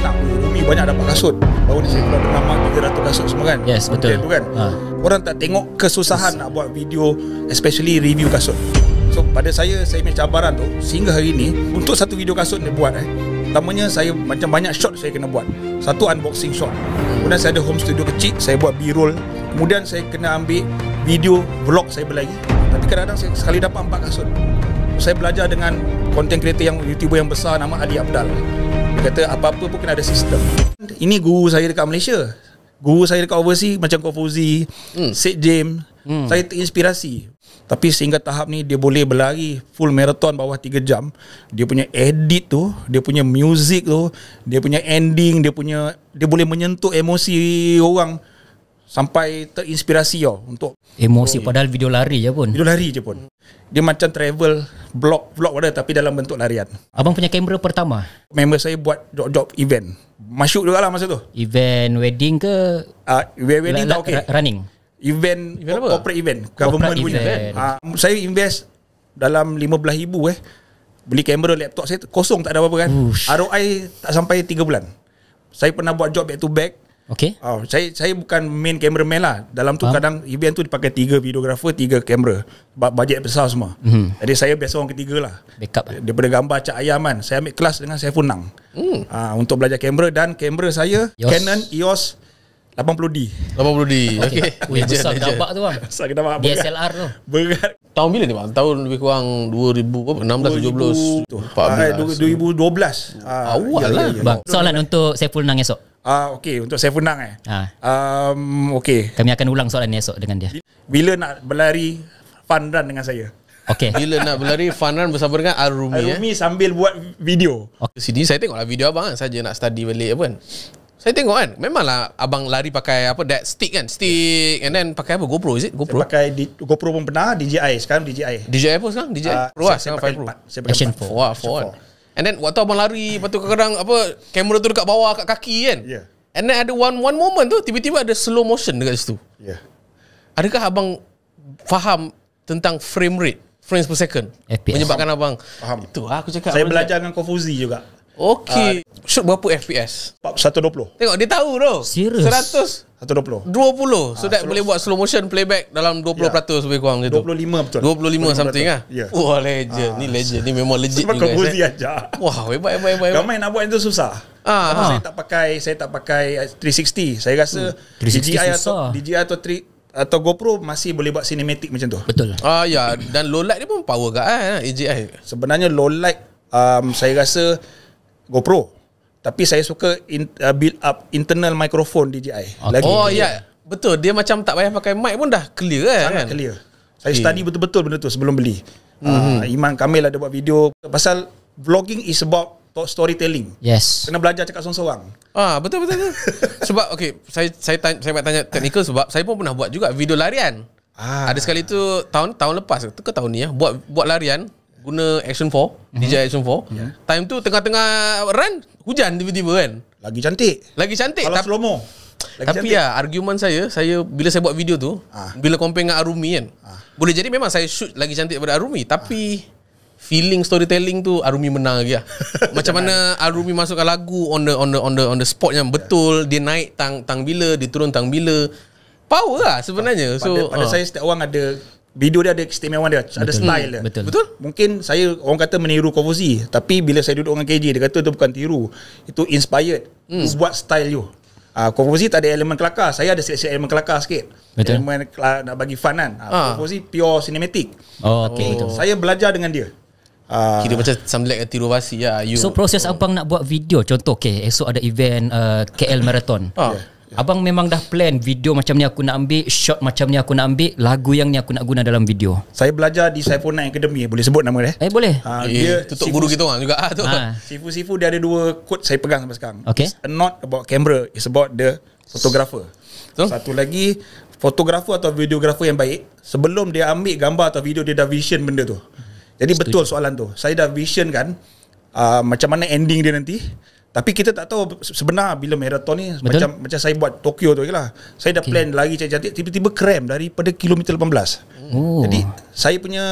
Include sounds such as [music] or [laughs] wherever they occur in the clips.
anak Rumi banyak dapat kasut Baru ni saya keluar bernama 300 kasut semua kan Yes betul Mungkin, bukan? Ha. Orang tak tengok kesusahan yes. nak buat video Especially review kasut So pada saya Saya punya cabaran tu Sehingga hari ni Untuk satu video kasut ni buat eh Pertamanya saya Macam banyak shot saya kena buat Satu unboxing shot Kemudian saya ada home studio kecil Saya buat B-roll Kemudian saya kena ambil Video vlog saya berlari Tapi kadang-kadang saya sekali dapat 4 kasut saya belajar dengan content creator yang youtuber yang besar nama Ali Abdal kata apa-apa pun kena ada sistem. Ini guru saya dekat Malaysia. Guru saya dekat overseas macam Kofuzi, Fauzi, hmm. Sid James. Hmm. Saya terinspirasi. Tapi sehingga tahap ni dia boleh berlari full marathon bawah 3 jam. Dia punya edit tu, dia punya music tu, dia punya ending, dia punya dia boleh menyentuh emosi orang sampai terinspirasi tau untuk emosi oh, padahal video lari je pun. Video lari je pun. Dia macam travel blog vlog ada tapi dalam bentuk larian. Abang punya kamera pertama? Member saya buat job, job event. Masuk juga lah masa tu. Event wedding ke? Ah, uh, wedding tak okay. Running. Event, event apa? corporate event, government punya. Event. Uh, saya invest dalam 15000 eh. Beli kamera laptop saya kosong tak ada apa-apa kan. Ush. ROI tak sampai 3 bulan. Saya pernah buat job back to back Okay. Oh, saya saya bukan main cameraman lah. Dalam tu uh. kadang event tu dipakai tiga videographer, tiga kamera. Bajet besar semua. Mm-hmm. Jadi saya biasa orang ketiga lah. Backup. Lah. Daripada gambar Cak Ayam kan. Saya ambil kelas dengan saya funang Mm. Uh, untuk belajar kamera dan kamera saya Yos. Canon EOS 80D. 80D. Okay. Ui, besar gambar tu lah. Besar gambar. DSLR tu. Berat. Tahun bila ni bang? Tahun lebih kurang 2016-2017. Uh, 2012. Uh, Awal ya, ya, lah. Ya, ya, ya. soalan untuk saya pun nang esok. Ah uh, okey untuk saya Nang eh. Ha. Um okey. Kami akan ulang soalan ni esok dengan dia. Bila nak berlari fun run dengan saya? Okey. Bila nak berlari fun run bersama dengan Arumi Arumi eh. sambil buat video. Okey sini saya tengoklah video abang kan saja nak study balik apa kan. Saya tengok kan memanglah abang lari pakai apa that stick kan stick yeah. and then pakai apa GoPro is it GoPro saya pakai di, GoPro pun pernah DJI sekarang DJI DJI apa sekarang DJI uh, ah, Pro saya, lah, saya pakai Pro 4. saya pakai Action 4. 4. 4. 4. 4. 4. 4. And then waktu abang lari Lepas tu kadang-kadang apa, Kamera tu dekat bawah Kat kaki kan yeah. And then ada one one moment tu Tiba-tiba ada slow motion Dekat situ yeah. Adakah abang Faham Tentang frame rate Frames per second FPS. Menyebabkan faham. abang Faham Itu lah aku cakap Saya belajar cakap. dengan Kofuzi juga Okey, uh, Shoot berapa FPS? 120 Tengok dia tahu tu Serius? Atau 20 20 So ha, that boleh buat slow motion playback Dalam 20% yeah. peratus, lebih kurang macam tu 25 betul 25, 25 something lah yeah. Wah legend ha. Ni ah, legend Ni memang legit Sebab kau buzi eh. aja. Wah hebat hebat hebat Ramai nak buat yang tu susah ha. Ha. Saya tak pakai Saya tak pakai 360 Saya rasa hmm. 360 DJI susah. atau, DJI atau 3 atau GoPro masih boleh buat cinematic macam tu. Betul. Ah ya dan low light dia pun power gak eh AGI. Sebenarnya low light um, saya rasa GoPro. Tapi saya suka in, uh, build up internal microphone DJI. Okay. Lagi oh ya, yeah. betul. Dia macam tak payah pakai mic pun dah clear kan. Sangat clear. Saya okay. study betul-betul benda tu sebelum beli. Mm-hmm. Uh, Iman Kamil ada buat video pasal vlogging is about storytelling. Yes. Kena belajar cakap seorang-seorang. Ah, betul betul. [laughs] sebab okay saya saya tanya, saya nak tanya technical sebab saya pun pernah buat juga video larian. Ah. Ada sekali tu tahun tahun lepas tu ke tahun ni ya buat buat larian guna action 4 mm-hmm. DJI action 4 yeah. time tu tengah-tengah run hujan tiba-tiba kan lagi cantik lagi cantik kalau slow mo tapi ya argument saya saya bila saya buat video tu ah. bila compare dengan Arumi kan ah. boleh jadi memang saya shoot lagi cantik daripada Arumi tapi ah. feeling storytelling tu Arumi menang lagi lah. [laughs] macam mana Arumi masukkan lagu on the on the on the on the spot yang betul yeah. dia naik tang tang bila dia turun tang bila power lah sebenarnya pada, so pada uh. saya setiap orang ada Video dia ada kestimewaan dia betul, Ada style betul. Hmm, dia betul. betul Mungkin saya Orang kata meniru Kofuzi Tapi bila saya duduk dengan KJ Dia kata tu bukan tiru Itu inspired hmm. Buat style you uh, Kofuzi tak ada elemen kelakar Saya ada sikit elemen kelakar sikit betul. Elemen kelakar, nak bagi fun kan uh, ah. Kofuzi pure cinematic oh, okay. oh. Saya belajar dengan dia Uh, Kira macam Some like a tirovasi yeah, So proses oh. abang nak buat video Contoh okay, Esok ada event uh, KL Marathon uh. Ya. Abang memang dah plan video macam ni aku nak ambil, shot macam ni aku nak ambil, lagu yang ni aku nak guna dalam video. Saya belajar di Saiful Nine Academy, boleh sebut nama dia? Eh boleh. Ha, dia tutup sifu, guru kita orang juga. Ah, Ha. Sifu Sifu dia ada dua quote saya pegang sampai sekarang. Okay. It's not about camera, it's about the photographer. So? Satu lagi, fotografer atau videografer yang baik, sebelum dia ambil gambar atau video, dia dah vision benda tu. Jadi Setuju. betul soalan tu. Saya dah vision kan, uh, ah, macam mana ending dia nanti. Tapi kita tak tahu sebenar bila marathon ni Betul. macam macam saya buat Tokyo tu lah. Saya dah okay. plan lagi cantik-cantik tiba-tiba krem daripada kilometer 18. Oh. Jadi saya punya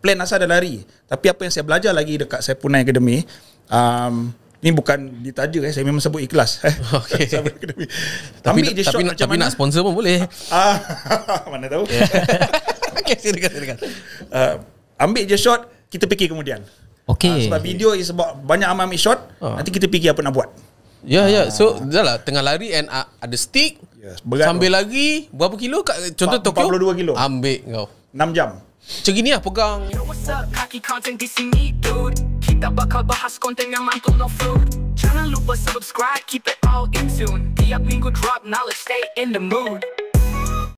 plan asal dah lari. Tapi apa yang saya belajar lagi dekat saya punai akademi um, ini bukan ditaja eh saya memang sebut ikhlas eh. [laughs] Okay. tapi tapi, tapi, nak, tapi nak sponsor pun boleh. [laughs] Ah, [laughs] mana tahu. Yeah. okay, silakan silakan. Uh, ambil je shot kita fikir kemudian. Okay. Ha, ah, sebab video is about banyak amat ambil shot. Ha. Nanti kita fikir apa nak buat. Ya, yeah, ya. Yeah. So, dah lah. Tengah lari and uh, ada stick. Yes, berat sambil pun. lari, berapa kilo? Kat, contoh ba- Tokyo. 42 kilo. Ambil kau. 6 jam. Macam gini lah pegang. You what's up, kaki content di sini, dude. Kita bakal bahas konten yang mantul no food. Jangan lupa subscribe, keep it all in tune. Tiap minggu drop, knowledge stay in the mood.